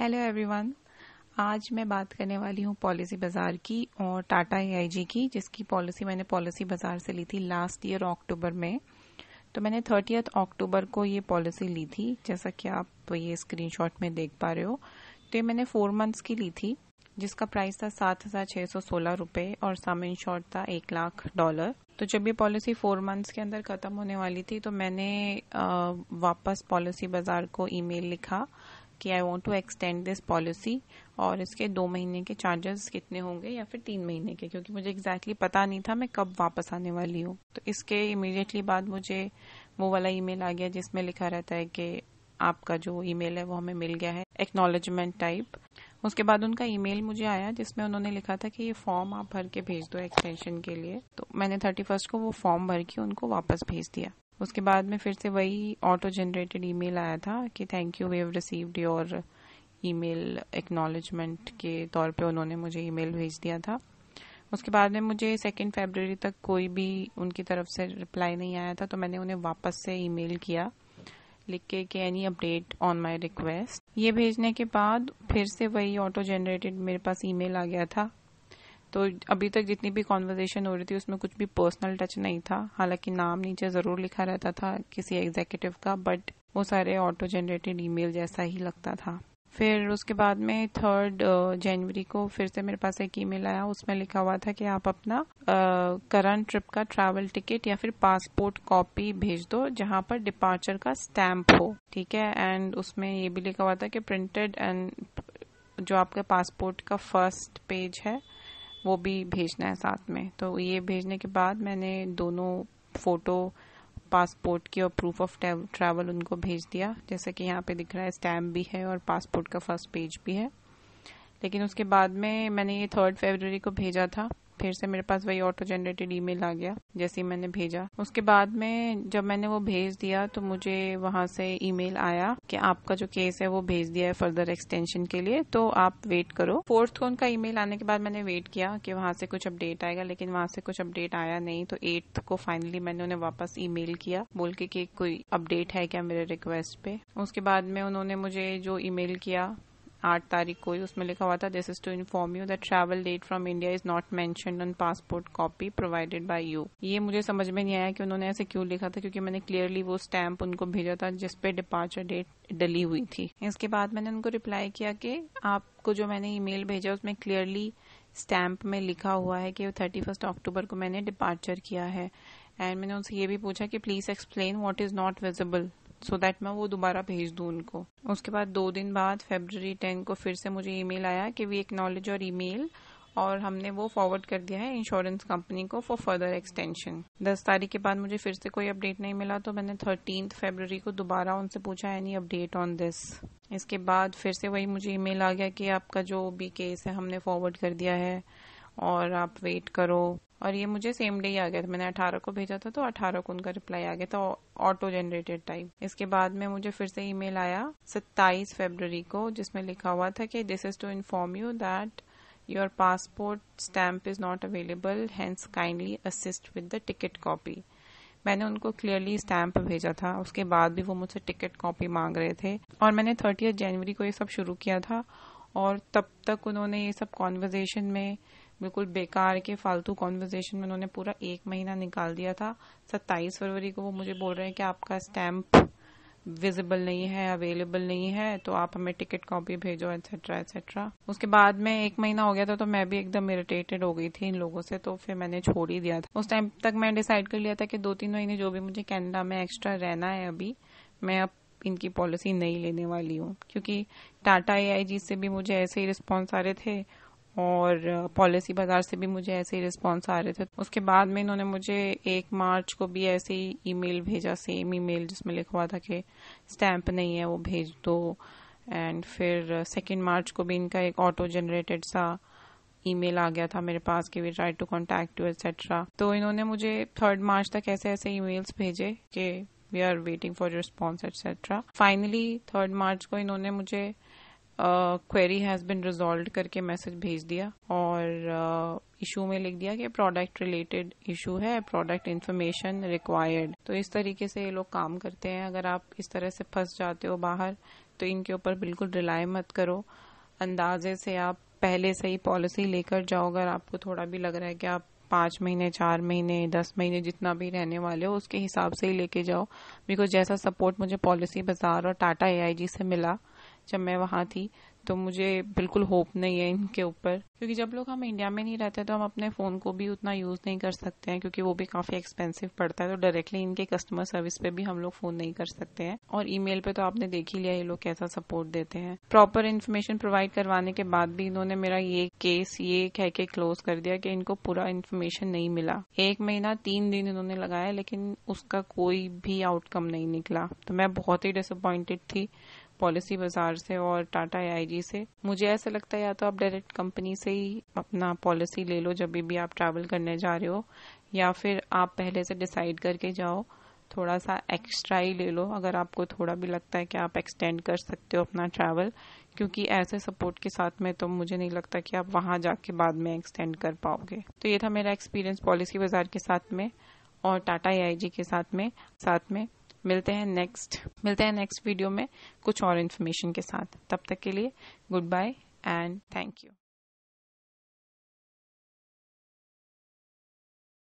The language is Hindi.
हेलो एवरीवन आज मैं बात करने वाली हूँ पॉलिसी बाजार की और टाटा एआईजी की जिसकी पॉलिसी मैंने पॉलिसी बाजार से ली थी लास्ट ईयर अक्टूबर में तो मैंने थर्टियथ अक्टूबर को ये पॉलिसी ली थी जैसा कि आप तो ये स्क्रीनशॉट में देख पा रहे हो तो ये मैंने फोर मंथ्स की ली थी जिसका प्राइस था सात हजार छह सौ सोलह रूपये और सम शॉर्ट था एक लाख डॉलर तो जब ये पॉलिसी फोर मंथ्स के अंदर खत्म होने वाली थी तो मैंने वापस पॉलिसी बाजार को ईमेल लिखा कि I want to extend this policy और इसके दो महीने के चार्जेस कितने होंगे या फिर तीन महीने के क्योंकि मुझे एग्जैक्टली exactly पता नहीं था मैं कब वापस आने वाली हूँ तो इसके इमीडिएटली बाद मुझे वो वाला ईमेल आ गया जिसमें लिखा रहता है कि आपका जो ईमेल है वो हमें मिल गया है एक्नोलॉजमेंट टाइप उसके बाद उनका ईमेल मुझे आया जिसमें उन्होंने लिखा था कि ये फॉर्म आप भर के भेज दो एक्सटेंशन के लिए तो मैंने थर्टी फर्स्ट को वो फॉर्म भर के उनको वापस भेज दिया उसके बाद में फिर से वही ऑटो जनरेटेड ईमेल आया था कि thank you we have received your email acknowledgement के तौर पे उन्होंने मुझे ईमेल भेज दिया था उसके बाद में मुझे सेकेंड फेबररी तक कोई भी उनकी तरफ से रिप्लाई नहीं आया था तो मैंने उन्हें वापस से ईमेल किया लिख के कि any update on my request ये भेजने के बाद फिर से वही ऑटो जनरेटेड मेरे पास ईमेल आ गया था तो अभी तक जितनी भी कॉन्वर्जेशन हो रही थी उसमें कुछ भी पर्सनल टच नहीं था हालांकि नाम नीचे ज़रूर लिखा रहता था किसी एग्जीक्यूटिव का बट वो सारे ऑटो जनरेटेड ईमेल जैसा ही लगता था फिर उसके बाद में थर्ड जनवरी uh, को फिर से मेरे पास एक ईमेल आया उसमें लिखा हुआ था कि आप अपना करंट uh, ट्रिप का ट्रैवल टिकट या फिर पासपोर्ट कॉपी भेज दो जहां पर डिपार्चर का स्टैम्प हो ठीक है एंड उसमें ये भी लिखा हुआ था कि प्रिंटेड एंड जो आपके पासपोर्ट का फर्स्ट पेज है वो भी भेजना है साथ में तो ये भेजने के बाद मैंने दोनों फ़ोटो पासपोर्ट की और प्रूफ ऑफ ट्रैवल उनको भेज दिया जैसे कि यहाँ पे दिख रहा है स्टैम्प भी है और पासपोर्ट का फर्स्ट पेज भी है लेकिन उसके बाद में मैंने ये थर्ड फेबररी को भेजा था फिर से मेरे पास वही ऑटो जनरेटेड ई आ गया जैसे मैंने भेजा उसके बाद में जब मैंने वो भेज दिया तो मुझे वहां से ई आया कि आपका जो केस है वो भेज दिया है फर्दर एक्सटेंशन के लिए तो आप वेट करो फोर्थ को उनका ई आने के बाद मैंने वेट किया कि वहां से कुछ अपडेट आएगा लेकिन वहां से कुछ अपडेट आया नहीं तो एट्थ को फाइनली मैंने उन्हें वापस ई किया बोल के कि कोई अपडेट है क्या मेरे रिक्वेस्ट पे उसके बाद में उन्होंने मुझे जो ई किया आठ तारीख को ही उसमें लिखा हुआ था this is to inform you that travel date from India is not mention on passport copy provided by you ये मुझे समझ में नहीं आया कि उन्होंने ऐसे क्यों लिखा था क्योंकि मैंने क्लियरली वो स्टैम्प उनको भेजा था जिसपे डिपार्चर डेट डली हुई थी इसके बाद मैंने उनको रिप्लाई किया कि आपको जो मैंने ईमेल भेजा उसमें क्लियरली स्टैम्प में लिखा हुआ है कि थर्टी फर्स्ट अक्टूबर को मैंने डिपार्चर किया है एंड मैंने उनसे ये भी पूछा कि please explain what is not visible so so that मैं वो दोबारा भेज दूँ उनको उसके बाद दो दिन बाद फेबररी टेन को फिर से मुझे ईमेल आया कि वी नॉलेज और ईमेल और हमने वो फॉरवर्ड कर दिया है इंश्योरेंस कंपनी को फॉर फर्दर एक्सटेंशन दस तारीख के बाद मुझे फिर से कोई अपडेट नहीं मिला तो मैंने थर्टीन फेब्रवरी को दोबारा उनसे पूछा एनी अपडेट ऑन दिस इसके बाद फिर से वही मुझे ईमेल आ गया कि आपका जो भी केस है हमने फॉरवर्ड कर दिया है और आप वेट करो और ये मुझे सेम डे ही आ गया था मैंने अठारह को भेजा था तो अठारह को उनका रिप्लाई आ गया था ऑटो जनरेटेड टाइप इसके बाद में मुझे फिर से ईमेल आया सत्ताईस फेबररी को जिसमें लिखा हुआ था कि this is to inform you that your passport stamp is not available hence kindly assist with the ticket copy मैंने उनको क्लियरली स्टैम्प भेजा था उसके बाद भी वो मुझसे टिकट कॉपी मांग रहे थे और मैंने थर्टी जनवरी को ये सब शुरू किया था और तब तक उन्होंने ये सब कॉन्वर्जेशन में बिल्कुल बेकार के फालतू कॉन्वर्जेशन में उन्होंने पूरा एक महीना निकाल दिया था सत्ताईस फरवरी को वो मुझे बोल रहे हैं कि आपका स्टैम्प विजिबल नहीं है अवेलेबल नहीं है तो आप हमें टिकट कॉपी भेजो एक्सेट्रा एक्सेट्रा उसके बाद में एक महीना हो गया था तो मैं भी एकदम इरिटेटेड हो गई थी इन लोगों से तो फिर मैंने छोड़ ही दिया था उस टाइम तक मैं डिसाइड कर लिया था कि दो तीन महीने जो भी मुझे कैनेडा में एक्स्ट्रा रहना है अभी मैं अब इनकी पॉलिसी नहीं लेने वाली हूँ क्योंकि टाटा ए आई जी से भी मुझे ऐसे ही रिस्पॉन्स आ रहे थे और पॉलिसी बाजार से भी मुझे ऐसे ही रिस्पॉन्स आ रहे थे उसके बाद में इन्होंने मुझे एक मार्च को भी ऐसे ही ईमेल भेजा सेम ईमेल जिसमें लिखा हुआ था कि स्टैम्प नहीं है वो भेज दो एंड फिर सेकेंड मार्च को भी इनका एक ऑटो जनरेटेड सा ईमेल आ गया था मेरे पास कि we try to contact you etcetera तो इन्होंने मुझे थर्ड मार्च तक ऐसे ऐसे ईमेल्स भेजे कि we are waiting for response etcetera finally third March को इन्होंने मुझे क्वेरी हैज़ बिन रिजॉल्व करके मैसेज भेज दिया और इशू में लिख दिया कि प्रोडक्ट रिलेटेड इशू है प्रोडक्ट इन्फॉर्मेशन रिक्वायर्ड तो इस तरीके से ये लोग काम करते हैं अगर आप इस तरह से फंस जाते हो बाहर तो इनके ऊपर बिल्कुल रिलाय मत करो अंदाजे से आप पहले से ही पॉलिसी लेकर जाओ अगर आपको थोड़ा भी लग रहा है कि आप पाँच महीने चार महीने दस महीने जितना भी रहने वाले हो उसके हिसाब से ही लेके जाओ बिकॉज जैसा सपोर्ट मुझे पॉलिसी बाजार और टाटा एआईजी से मिला जब मैं वहां थी तो मुझे बिल्कुल होप नहीं है इनके ऊपर क्योंकि जब लोग हम इंडिया में नहीं रहते तो हम अपने फ़ोन को भी उतना यूज़ नहीं कर सकते हैं क्योंकि वो भी काफ़ी एक्सपेंसिव पड़ता है तो डायरेक्टली इनके कस्टमर सर्विस पे भी हम लोग फ़ोन नहीं कर सकते हैं और ईमेल पे तो आपने देख ही लिया ये लोग कैसा सपोर्ट देते हैं प्रॉपर इन्फॉर्मेशन प्रोवाइड करवाने के बाद भी इन्होंने मेरा ये केस ये कह के क्लोज कर दिया कि इनको पूरा इन्फॉर्मेशन नहीं मिला एक महीना तीन दिन इन्होंने लगाया लेकिन उसका कोई भी आउटकम नहीं निकला तो मैं बहुत ही डिसअपॉइंटेड थी पॉलिसी बाजार से और टाटा एआईजी से मुझे ऐसा लगता है या तो आप डायरेक्ट कंपनी से ही अपना पॉलिसी ले लो जब भी आप ट्रैवल करने जा रहे हो या फिर आप पहले से डिसाइड करके जाओ थोड़ा सा एक्स्ट्रा ही ले लो अगर आपको थोड़ा भी लगता है कि आप एक्सटेंड कर सकते हो अपना ट्रैवल क्योंकि ऐसे सपोर्ट के साथ में तो मुझे नहीं लगता कि आप वहां जाके बाद में एक्सटेंड कर पाओगे तो ये था मेरा एक्सपीरियंस पॉलिसी बाजार के साथ में और टाटा ए के साथ में साथ में मिलते हैं नेक्स्ट मिलते हैं नेक्स्ट वीडियो में कुछ और इन्फॉर्मेशन के साथ तब तक के लिए goodbye and thank you